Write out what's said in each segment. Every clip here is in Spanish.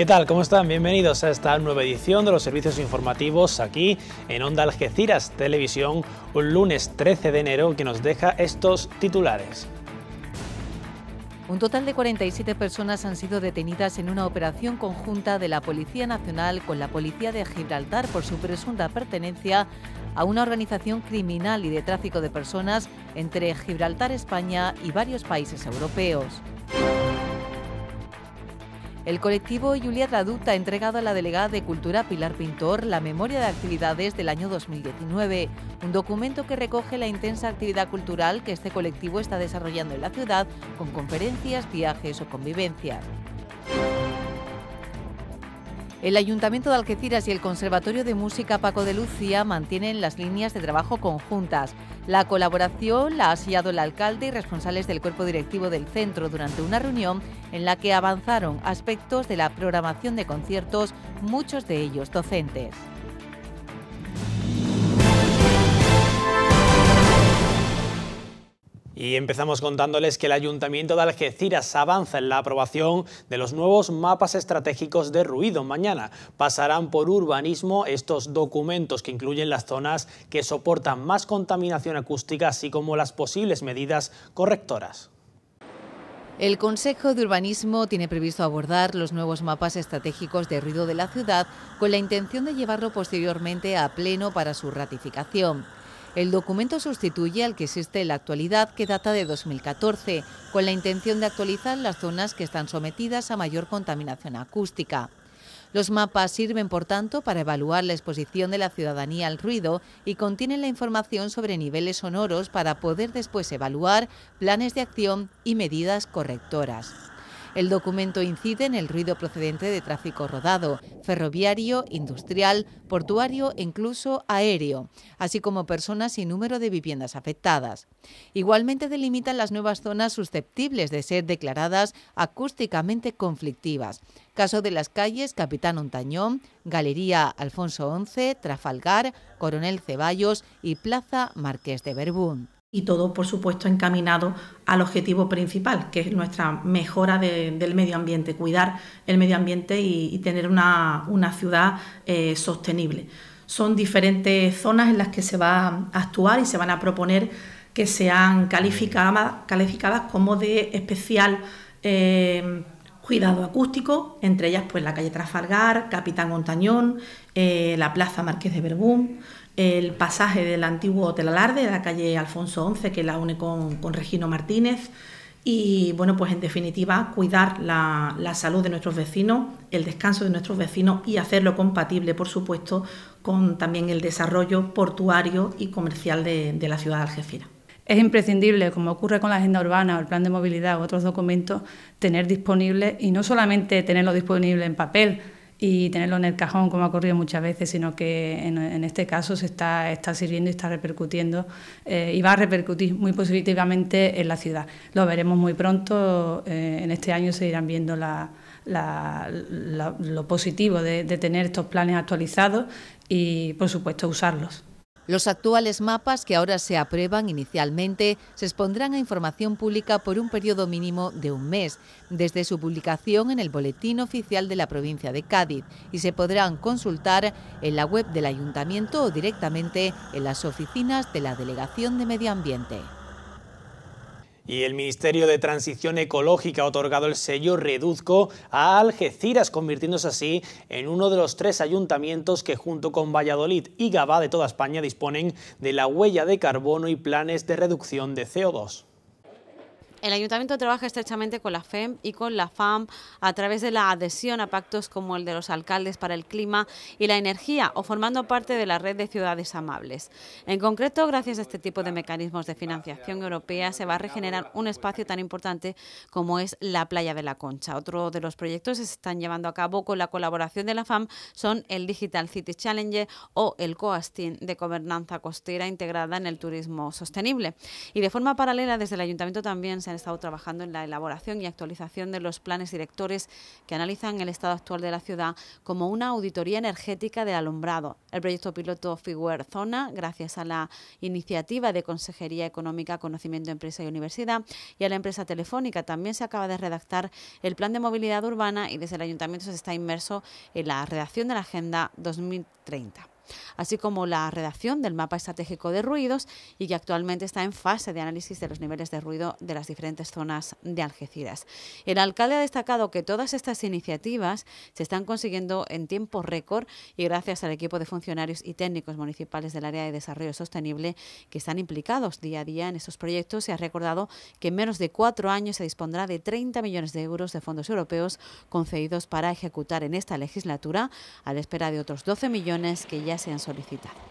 ¿Qué tal? ¿Cómo están? Bienvenidos a esta nueva edición de los servicios informativos aquí en Onda Algeciras Televisión, un lunes 13 de enero que nos deja estos titulares. Un total de 47 personas han sido detenidas en una operación conjunta de la Policía Nacional con la Policía de Gibraltar por su presunta pertenencia a una organización criminal y de tráfico de personas entre Gibraltar, España y varios países europeos. El colectivo julia Traducta ha entregado a la delegada de Cultura Pilar Pintor la memoria de actividades del año 2019, un documento que recoge la intensa actividad cultural que este colectivo está desarrollando en la ciudad con conferencias, viajes o convivencias. El Ayuntamiento de Algeciras y el Conservatorio de Música Paco de Lucía mantienen las líneas de trabajo conjuntas. La colaboración la ha sellado el alcalde y responsables del cuerpo directivo del centro durante una reunión en la que avanzaron aspectos de la programación de conciertos, muchos de ellos docentes. Y empezamos contándoles que el Ayuntamiento de Algeciras avanza en la aprobación de los nuevos mapas estratégicos de ruido. Mañana pasarán por urbanismo estos documentos que incluyen las zonas que soportan más contaminación acústica, así como las posibles medidas correctoras. El Consejo de Urbanismo tiene previsto abordar los nuevos mapas estratégicos de ruido de la ciudad con la intención de llevarlo posteriormente a pleno para su ratificación. El documento sustituye al que existe en la actualidad, que data de 2014, con la intención de actualizar las zonas que están sometidas a mayor contaminación acústica. Los mapas sirven, por tanto, para evaluar la exposición de la ciudadanía al ruido y contienen la información sobre niveles sonoros para poder después evaluar planes de acción y medidas correctoras. El documento incide en el ruido procedente de tráfico rodado, ferroviario, industrial, portuario e incluso aéreo, así como personas y número de viviendas afectadas. Igualmente delimitan las nuevas zonas susceptibles de ser declaradas acústicamente conflictivas, caso de las calles Capitán Ontañón, Galería Alfonso XI, Trafalgar, Coronel Ceballos y Plaza Marqués de Berbún y todo, por supuesto, encaminado al objetivo principal, que es nuestra mejora del medio ambiente, cuidar el medio ambiente y, tener una, ciudad eh, sostenible. Son diferentes zonas en las que se va a actuar y se van a proponer que sean calificadas, como de especial eh, cuidado acústico, entre ellas pues la calle Trafalgar, Capitán Montañón, eh, la Plaza Marqués de Berbún el pasaje del antiguo Hotel Alarde, de la calle Alfonso XI, que la une con, Regino Martínez. Y bueno, pues en definitiva, cuidar la, salud de nuestros vecinos, el descanso de nuestros vecinos y hacerlo compatible, por supuesto, con también el desarrollo portuario y comercial de, de la ciudad de Algeciras. Es imprescindible, como ocurre con la agenda urbana o el plan de movilidad u otros documentos, tener disponible y no solamente tenerlo disponible en papel, y tenerlo en el cajón, como ha ocurrido muchas veces, sino que en, este caso se está, está sirviendo y está repercutiendo eh, y va a repercutir muy positivamente en la ciudad. Lo veremos muy pronto, eh, en este año se irán viendo la, lo positivo de tener estos planes actualizados y, por supuesto, usarlos. Los actuales mapas que ahora se aprueban inicialmente se expondrán a información pública por un periodo mínimo de un mes, desde su publicación en el Boletín Oficial de la Provincia de Cádiz, y se podrán consultar en la web del Ayuntamiento o directamente en las oficinas de la Delegación de Medio Ambiente y el Ministerio de Transición Ecológica ha otorgado el sello Reduzco a Algeciras, convirtiéndose así en uno de los tres ayuntamientos que junto con Valladolid y Gabá de toda España disponen de la huella de carbono y planes de reducción de CO2. El ayuntamiento trabaja estrechamente con la FEM y con la FAM a través de la adhesión a pactos como el de los alcaldes para el clima y la energía o formando parte de la red de ciudades amables. En concreto, gracias a este tipo de mecanismos de financiación europea se va a regenerar un espacio tan importante como es la playa de la Concha. Otro de los proyectos que se están llevando a cabo con la colaboración de la FAM son el Digital City Challenge o el Coastin de gobernanza costera integrada en el turismo sostenible. Y de forma paralela desde el ayuntamiento también se han estado trabajando en la elaboración y actualización de los planes directores que analizan el estado actual de la ciudad como una auditoría energética del alumbrado. El proyecto piloto Figuer Zona, gracias a la iniciativa de Consejería Económica, Conocimiento, Empresa y Universidad y a la empresa telefónica, también se acaba de redactar el plan de movilidad urbana y desde el ayuntamiento se está inmerso en la redacción de la Agenda 2030 así como la redacción del mapa estratégico de ruidos y que actualmente está en fase de análisis de los niveles de ruido de las diferentes zonas de Algeciras. El alcalde ha destacado que todas estas iniciativas se están consiguiendo en tiempo récord y gracias al equipo de funcionarios y técnicos municipales del área de desarrollo sostenible que están implicados día a día en estos proyectos. Se ha recordado que en menos de cuatro años se dispondrá de 30 millones de euros de fondos europeos concedidos para ejecutar en esta legislatura, a la espera de otros 12 millones que ya se han solicitado.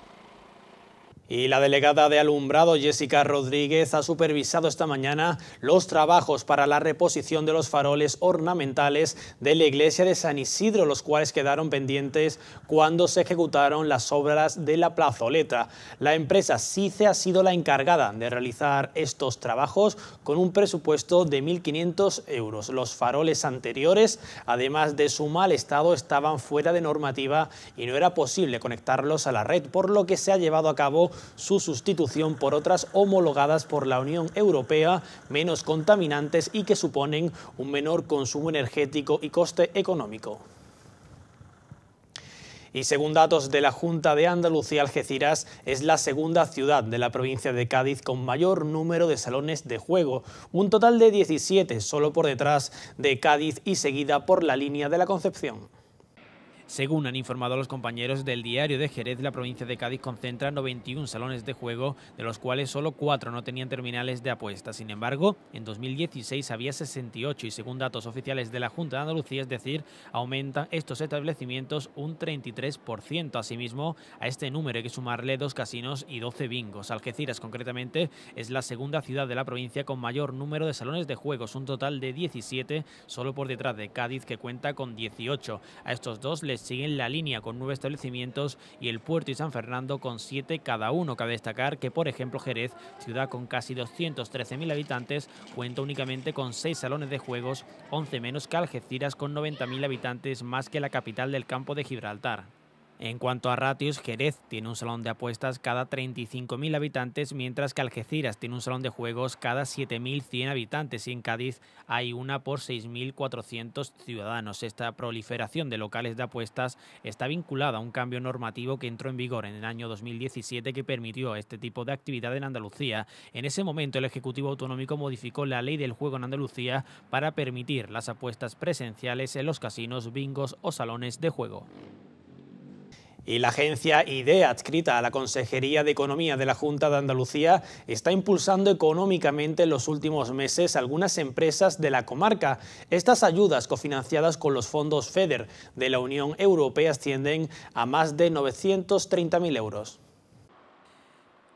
Y la delegada de alumbrado Jessica Rodríguez ha supervisado esta mañana los trabajos para la reposición de los faroles ornamentales de la iglesia de San Isidro, los cuales quedaron pendientes cuando se ejecutaron las obras de la plazoleta. La empresa CICE ha sido la encargada de realizar estos trabajos con un presupuesto de 1.500 euros. Los faroles anteriores, además de su mal estado, estaban fuera de normativa y no era posible conectarlos a la red, por lo que se ha llevado a cabo su sustitución por otras homologadas por la Unión Europea, menos contaminantes y que suponen un menor consumo energético y coste económico. Y según datos de la Junta de Andalucía, Algeciras es la segunda ciudad de la provincia de Cádiz con mayor número de salones de juego, un total de 17, solo por detrás de Cádiz y seguida por la línea de la Concepción. Según han informado los compañeros del diario de Jerez, la provincia de Cádiz concentra 91 salones de juego, de los cuales solo 4 no tenían terminales de apuestas. Sin embargo, en 2016 había 68 y según datos oficiales de la Junta de Andalucía, es decir, aumentan estos establecimientos un 33%. Asimismo, a este número hay que sumarle dos casinos y 12 bingos. Algeciras, concretamente, es la segunda ciudad de la provincia con mayor número de salones de juegos, un total de 17, solo por detrás de Cádiz, que cuenta con 18. A estos dos les siguen la línea con nueve establecimientos y el puerto y San Fernando con siete cada uno. Cabe destacar que, por ejemplo, Jerez, ciudad con casi 213.000 habitantes, cuenta únicamente con seis salones de juegos, 11 menos que Algeciras con 90.000 habitantes más que la capital del campo de Gibraltar. En cuanto a ratios, Jerez tiene un salón de apuestas cada 35.000 habitantes, mientras que Algeciras tiene un salón de juegos cada 7.100 habitantes y en Cádiz hay una por 6.400 ciudadanos. Esta proliferación de locales de apuestas está vinculada a un cambio normativo que entró en vigor en el año 2017 que permitió este tipo de actividad en Andalucía. En ese momento el Ejecutivo Autonómico modificó la ley del juego en Andalucía para permitir las apuestas presenciales en los casinos, bingos o salones de juego y la agencia IDEA, adscrita a la Consejería de Economía de la Junta de Andalucía, está impulsando económicamente en los últimos meses algunas empresas de la comarca. Estas ayudas cofinanciadas con los fondos FEDER de la Unión Europea ascienden a más de 930.000 euros.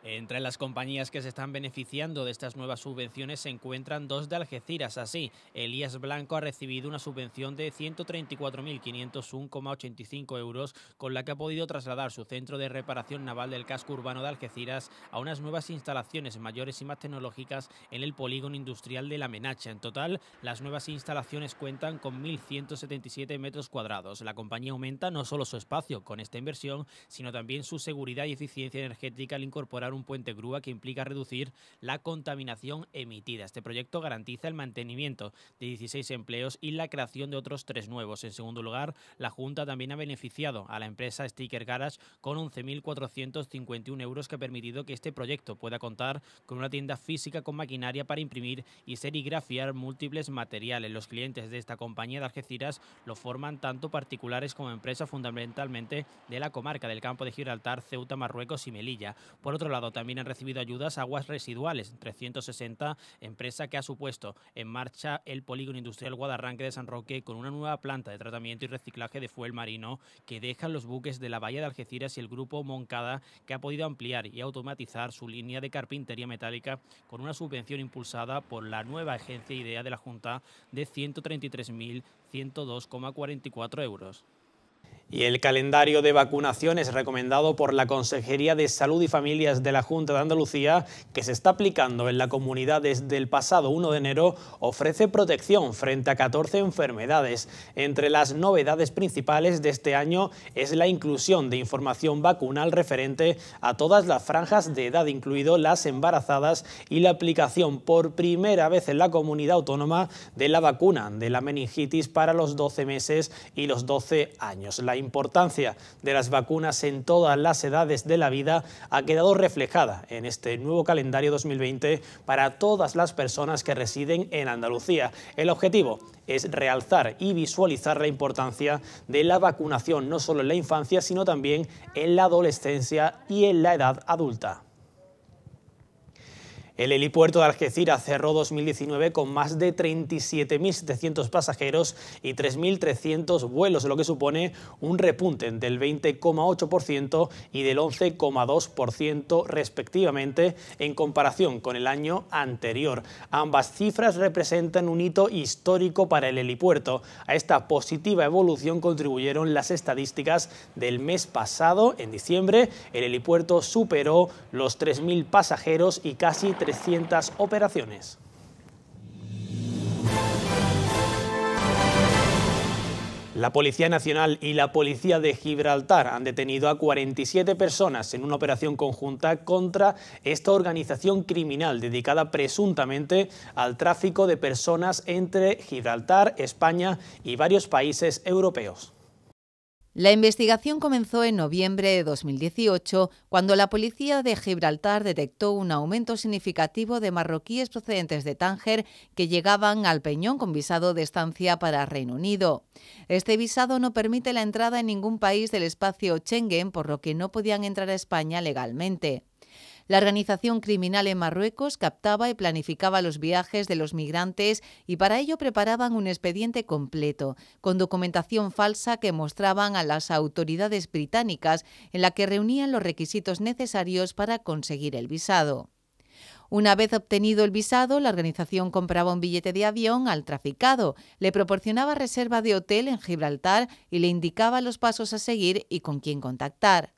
Entre las compañías que se están beneficiando de estas nuevas subvenciones se encuentran dos de Algeciras. Así, Elías Blanco ha recibido una subvención de 134.501,85 euros, con la que ha podido trasladar su centro de reparación naval del casco urbano de Algeciras a unas nuevas instalaciones mayores y más tecnológicas en el polígono industrial de La Menacha. En total, las nuevas instalaciones cuentan con 1.177 metros cuadrados. La compañía aumenta no solo su espacio con esta inversión, sino también su seguridad y eficiencia energética al incorporar un puente grúa que implica reducir la contaminación emitida. Este proyecto garantiza el mantenimiento de 16 empleos y la creación de otros tres nuevos. En segundo lugar, la Junta también ha beneficiado a la empresa Sticker Garage con 11.451 euros que ha permitido que este proyecto pueda contar con una tienda física con maquinaria para imprimir y serigrafiar múltiples materiales. Los clientes de esta compañía de Algeciras lo forman tanto particulares como empresas fundamentalmente de la comarca del campo de Gibraltar, Ceuta, Marruecos y Melilla. Por otro lado, también han recibido ayudas aguas residuales, 360 empresa que ha supuesto en marcha el polígono industrial Guadarranque de San Roque con una nueva planta de tratamiento y reciclaje de fuel marino que dejan los buques de la bahía de Algeciras y el grupo Moncada que ha podido ampliar y automatizar su línea de carpintería metálica con una subvención impulsada por la nueva agencia IDEA de la Junta de 133.102,44 euros. Y el calendario de vacunaciones recomendado por la Consejería de Salud y Familias de la Junta de Andalucía, que se está aplicando en la comunidad desde el pasado 1 de enero, ofrece protección frente a 14 enfermedades. Entre las novedades principales de este año es la inclusión de información vacunal referente a todas las franjas de edad, incluido las embarazadas, y la aplicación por primera vez en la comunidad autónoma de la vacuna de la meningitis para los 12 meses y los 12 años importancia de las vacunas en todas las edades de la vida ha quedado reflejada en este nuevo calendario 2020 para todas las personas que residen en Andalucía. El objetivo es realzar y visualizar la importancia de la vacunación no solo en la infancia, sino también en la adolescencia y en la edad adulta. El helipuerto de Algeciras cerró 2019 con más de 37.700 pasajeros y 3.300 vuelos, lo que supone un repunte del 20,8% y del 11,2% respectivamente en comparación con el año anterior. Ambas cifras representan un hito histórico para el helipuerto. A esta positiva evolución contribuyeron las estadísticas del mes pasado. En diciembre, el helipuerto superó los 3.000 pasajeros y casi 300 operaciones. La Policía Nacional y la Policía de Gibraltar han detenido a 47 personas en una operación conjunta contra esta organización criminal dedicada presuntamente al tráfico de personas entre Gibraltar, España y varios países europeos. La investigación comenzó en noviembre de 2018, cuando la policía de Gibraltar detectó un aumento significativo de marroquíes procedentes de Tánger que llegaban al Peñón con visado de estancia para Reino Unido. Este visado no permite la entrada en ningún país del espacio Schengen, por lo que no podían entrar a España legalmente. La organización criminal en Marruecos captaba y planificaba los viajes de los migrantes y para ello preparaban un expediente completo, con documentación falsa que mostraban a las autoridades británicas en la que reunían los requisitos necesarios para conseguir el visado. Una vez obtenido el visado, la organización compraba un billete de avión al traficado, le proporcionaba reserva de hotel en Gibraltar y le indicaba los pasos a seguir y con quién contactar.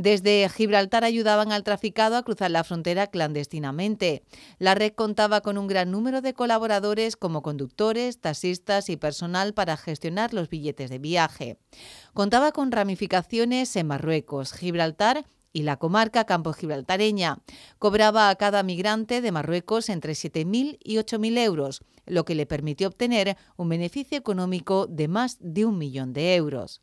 Desde Gibraltar ayudaban al traficado a cruzar la frontera clandestinamente. La red contaba con un gran número de colaboradores como conductores, taxistas y personal para gestionar los billetes de viaje. Contaba con ramificaciones en Marruecos, Gibraltar y la comarca Campo Gibraltareña. Cobraba a cada migrante de Marruecos entre 7.000 y 8.000 euros, lo que le permitió obtener un beneficio económico de más de un millón de euros.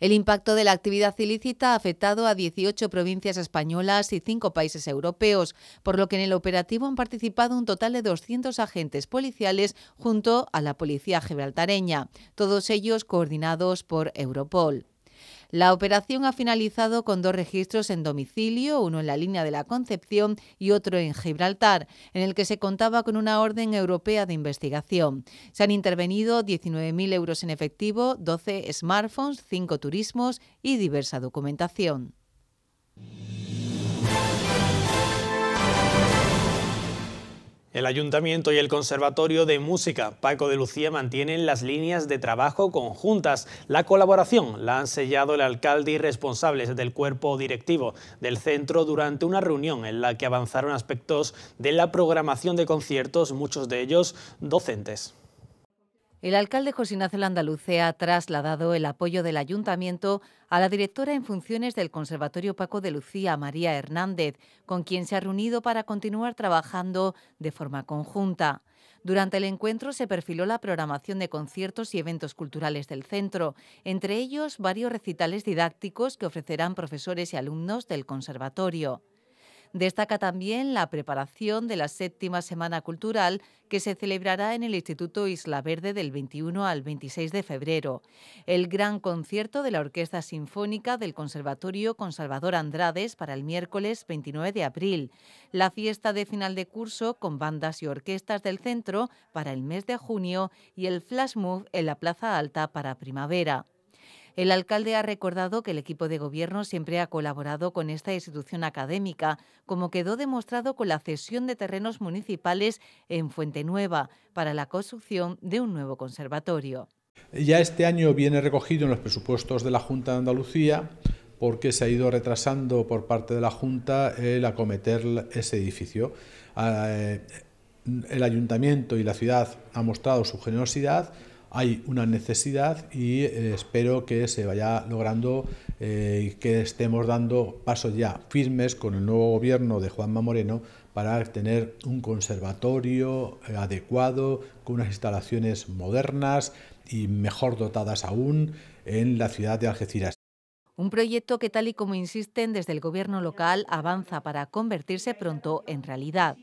El impacto de la actividad ilícita ha afectado a 18 provincias españolas y 5 países europeos, por lo que en el operativo han participado un total de 200 agentes policiales junto a la policía gibraltareña, todos ellos coordinados por Europol. La operación ha finalizado con dos registros en domicilio, uno en la línea de la Concepción y otro en Gibraltar, en el que se contaba con una orden europea de investigación. Se han intervenido 19.000 euros en efectivo, 12 smartphones, 5 turismos y diversa documentación. El Ayuntamiento y el Conservatorio de Música Paco de Lucía mantienen las líneas de trabajo conjuntas. La colaboración la han sellado el alcalde y responsables del cuerpo directivo del centro durante una reunión en la que avanzaron aspectos de la programación de conciertos, muchos de ellos docentes. El alcalde José Ignacio Landaluce ha trasladado el apoyo del ayuntamiento a la directora en funciones del Conservatorio Paco de Lucía, María Hernández, con quien se ha reunido para continuar trabajando de forma conjunta. Durante el encuentro se perfiló la programación de conciertos y eventos culturales del centro, entre ellos varios recitales didácticos que ofrecerán profesores y alumnos del conservatorio. Destaca también la preparación de la séptima Semana Cultural que se celebrará en el Instituto Isla Verde del 21 al 26 de febrero, el gran concierto de la Orquesta Sinfónica del Conservatorio con Salvador Andrades para el miércoles 29 de abril, la fiesta de final de curso con bandas y orquestas del centro para el mes de junio y el flash move en la Plaza Alta para primavera. El alcalde ha recordado que el equipo de gobierno siempre ha colaborado con esta institución académica, como quedó demostrado con la cesión de terrenos municipales en Fuente Nueva para la construcción de un nuevo conservatorio. Ya este año viene recogido en los presupuestos de la Junta de Andalucía porque se ha ido retrasando por parte de la Junta el acometer ese edificio. Ah, eh, el ayuntamiento y la ciudad han mostrado su generosidad, hay una necesidad y eh, espero que se vaya logrando eh, y que estemos dando pasos ya firmes con el nuevo gobierno de Juanma Moreno para tener un conservatorio eh, adecuado, con unas instalaciones modernas y mejor dotadas aún en la ciudad de Algeciras. Un proyecto que, tal y como insisten desde el Gobierno local, avanza para convertirse pronto en realidad.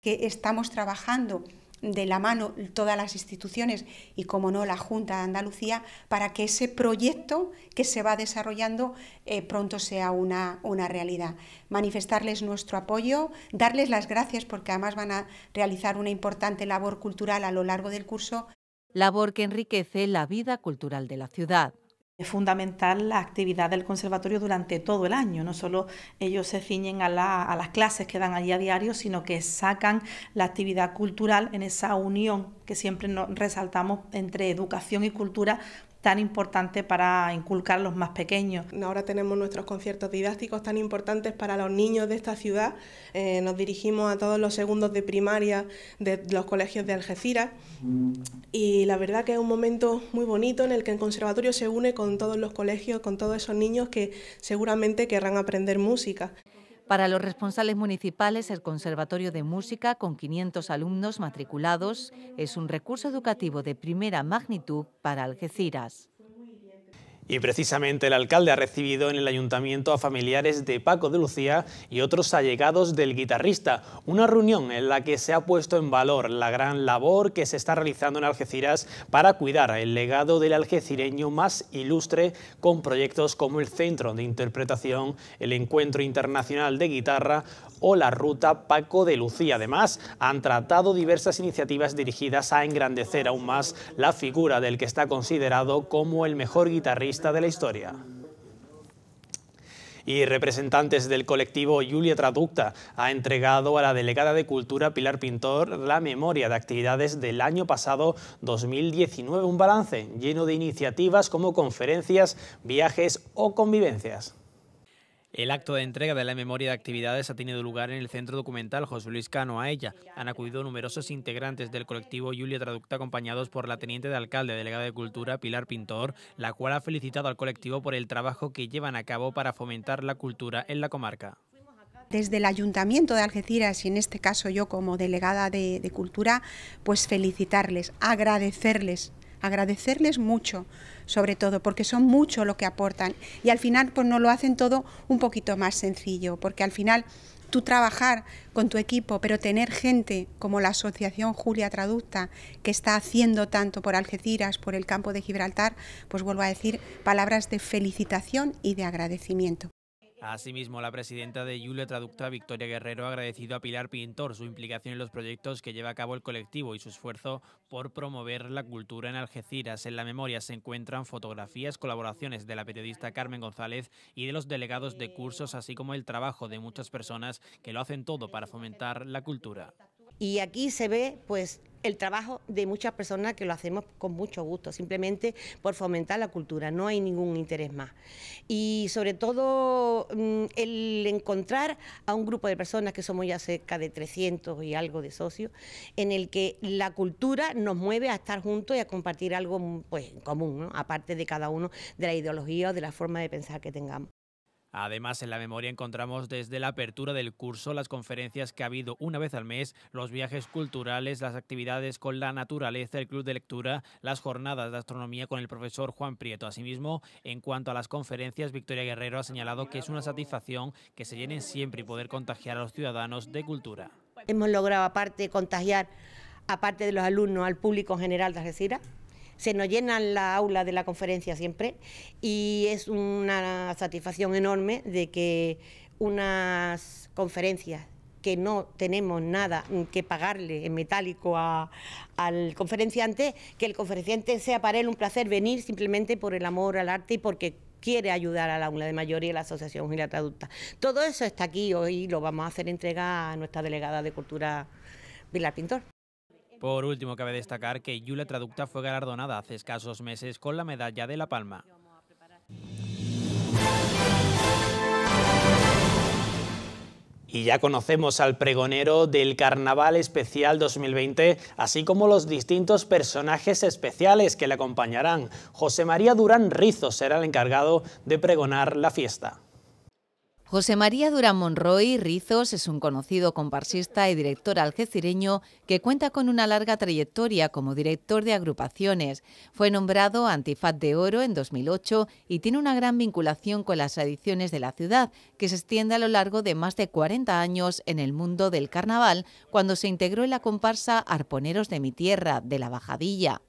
Que estamos trabajando de la mano todas las instituciones y, como no, la Junta de Andalucía, para que ese proyecto que se va desarrollando eh, pronto sea una, una realidad. Manifestarles nuestro apoyo, darles las gracias porque además van a realizar una importante labor cultural a lo largo del curso. Labor que enriquece la vida cultural de la ciudad. Es fundamental la actividad del conservatorio durante todo el año. No solo ellos se ciñen a, las clases que dan allí a diario, sino que sacan la actividad cultural en esa unión que siempre resaltamos entre educación y cultura tan importante para inculcar a los más pequeños. Ahora tenemos nuestros conciertos didácticos tan importantes para los niños de esta ciudad. Eh, nos dirigimos a todos los segundos de primaria de los colegios de Algeciras y la verdad que es un momento muy bonito en el que el conservatorio se une con todos los colegios, con todos esos niños que seguramente querrán aprender música. Para los responsables municipales, el Conservatorio de Música, con 500 alumnos matriculados, es un recurso educativo de primera magnitud para Algeciras. Y precisamente el alcalde ha recibido en el ayuntamiento a familiares de Paco de Lucía y otros allegados del guitarrista, una reunión en la que se ha puesto en valor la gran labor que se está realizando en Algeciras para cuidar el legado del algecireño más ilustre con proyectos como el Centro de Interpretación, el Encuentro Internacional de Guitarra o la Ruta Paco de Lucía. Además, han tratado diversas iniciativas dirigidas a engrandecer aún más la figura del que está considerado como el mejor guitarrista de la historia y representantes del colectivo Julia Traducta ha entregado a la delegada de Cultura Pilar Pintor la memoria de actividades del año pasado 2019, un balance lleno de iniciativas como conferencias, viajes o convivencias. El acto de entrega de la memoria de actividades ha tenido lugar en el centro documental José Luis Cano a ella. Han acudido numerosos integrantes del colectivo Julia Traducta acompañados por la teniente de alcalde delegada de Cultura, Pilar Pintor, la cual ha felicitado al colectivo por el trabajo que llevan a cabo para fomentar la cultura en la comarca desde el Ayuntamiento de Algeciras y en este caso yo como delegada de, de, Cultura, pues felicitarles, agradecerles agradecerles mucho, sobre todo, porque son mucho lo que aportan y al final pues nos lo hacen todo un poquito más sencillo, porque al final tú trabajar con tu equipo, pero tener gente como la Asociación Julia Traducta, que está haciendo tanto por Algeciras, por el campo de Gibraltar, pues vuelvo a decir palabras de felicitación y de agradecimiento. Asimismo, la presidenta de Yule Traducta, Victoria Guerrero, ha agradecido a Pilar Pintor su implicación en los proyectos que lleva a cabo el colectivo y su esfuerzo por promover la cultura en Algeciras. En la memoria se encuentran fotografías, colaboraciones de la periodista Carmen González y de los delegados de cursos, así como el trabajo de muchas personas que lo hacen todo para fomentar la cultura. Y aquí se ve, pues, el trabajo de muchas personas que lo hacemos con mucho gusto, simplemente por fomentar la cultura, no hay ningún interés más. Y sobre todo mm, el encontrar a un grupo de personas que somos ya cerca de 300 y algo de socios, en el que la cultura nos mueve a estar juntos y a compartir algo mm, pues, en común, aparte de cada uno de la ideología o de la forma de pensar que tengamos. Además, en la memoria encontramos desde la apertura del curso las conferencias que ha habido una vez al mes, los viajes culturales, las actividades con la naturaleza, el club de lectura, las jornadas de astronomía con el profesor Juan Prieto. Asimismo, en cuanto a las conferencias, Victoria Guerrero ha señalado que es una satisfacción que se llenen siempre y poder contagiar a los ciudadanos de cultura. Hemos logrado, aparte, contagiar, aparte de los alumnos, al público en general de Algeciras se nos llenan la aula de la conferencia siempre y es una satisfacción enorme de que unas conferencias que no tenemos nada que pagarle en metálico al conferenciante, que el conferenciante sea para él un placer venir simplemente por el amor al arte y porque quiere ayudar a la aula de mayoría, y la asociación la traducta. Todo eso está aquí hoy lo vamos a hacer entrega a nuestra delegada de cultura Pilar Pintor. Por último, cabe destacar que Yulia Traducta fue galardonada hace escasos meses con la medalla de La Palma. Y ya conocemos al pregonero del Carnaval Especial 2020, así como los distintos personajes especiales que le acompañarán. José María Durán Rizo será el encargado de pregonar la fiesta. José María Durán Monroy Rizos es un conocido comparsista y director algecireño que cuenta con una larga trayectoria como director de agrupaciones. Fue nombrado Antifaz de Oro en 2008 y tiene una gran vinculación con las tradiciones de la ciudad, que se extiende a lo largo de más de 40 años en el mundo del carnaval, cuando se integró en la comparsa Arponeros de mi Tierra, de la Bajadilla.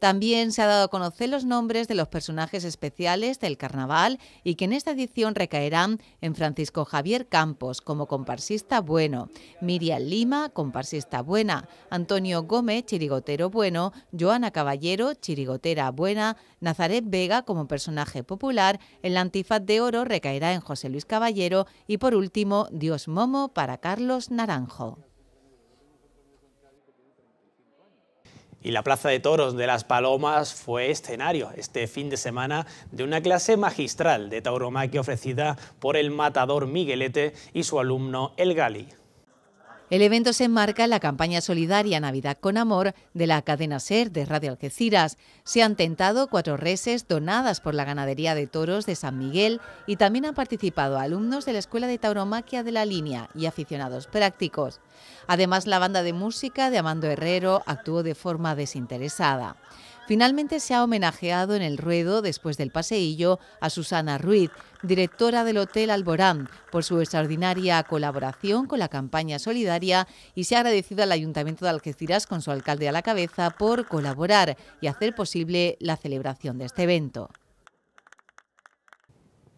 También se ha dado a conocer los nombres de los personajes especiales del carnaval y que en esta edición recaerán en Francisco Javier Campos como comparsista bueno, Miriam Lima, comparsista buena, Antonio Gómez, chirigotero bueno, Joana Caballero, chirigotera buena, Nazaret Vega como personaje popular, el antifaz de oro recaerá en José Luis Caballero y por último Dios Momo para Carlos Naranjo. Y la Plaza de Toros de las Palomas fue escenario este fin de semana de una clase magistral de tauromaquia ofrecida por el matador Miguelete y su alumno El Gali. El evento se enmarca en la campaña solidaria Navidad con Amor de la cadena SER de Radio Algeciras. Se han tentado cuatro reses donadas por la ganadería de toros de San Miguel y también han participado alumnos de la Escuela de Tauromaquia de la Línea y aficionados prácticos. Además, la banda de música de Amando Herrero actuó de forma desinteresada. Finalmente se ha homenajeado en el ruedo, después del paseillo, a Susana Ruiz, directora del Hotel Alborán, por su extraordinaria colaboración con la campaña solidaria y se ha agradecido al Ayuntamiento de Algeciras con su alcalde a la cabeza por colaborar y hacer posible la celebración de este evento.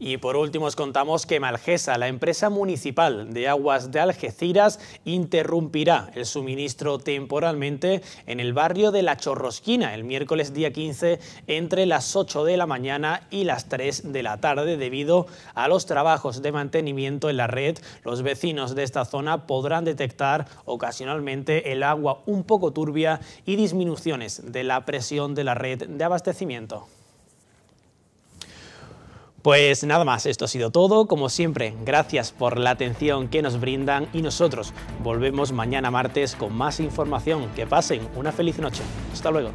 Y por último os contamos que Malgesa, la empresa municipal de aguas de Algeciras, interrumpirá el suministro temporalmente en el barrio de La Chorrosquina el miércoles día 15 entre las 8 de la mañana y las 3 de la tarde debido a los trabajos de mantenimiento en la red. Los vecinos de esta zona podrán detectar ocasionalmente el agua un poco turbia y disminuciones de la presión de la red de abastecimiento. Pues nada más, esto ha sido todo. Como siempre, gracias por la atención que nos brindan y nosotros volvemos mañana martes con más información. Que pasen una feliz noche. Hasta luego.